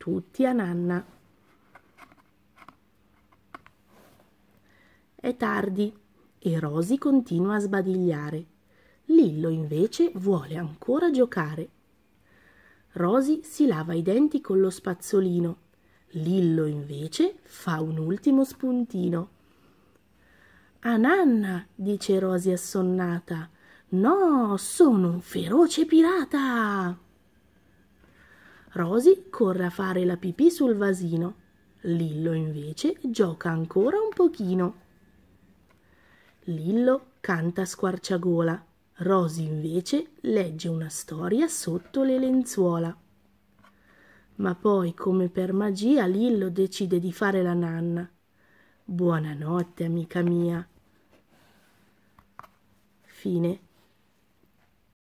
tutti a nanna. È tardi e Rosy continua a sbadigliare. Lillo invece vuole ancora giocare. Rosy si lava i denti con lo spazzolino. Lillo invece fa un ultimo spuntino. A nanna, dice Rosy assonnata. No, sono un feroce pirata. Rosy corre a fare la pipì sul vasino. Lillo invece gioca ancora un pochino. Lillo canta a squarciagola. Rosy invece legge una storia sotto le lenzuola. Ma poi, come per magia, Lillo decide di fare la nanna. Buonanotte, amica mia. Fine.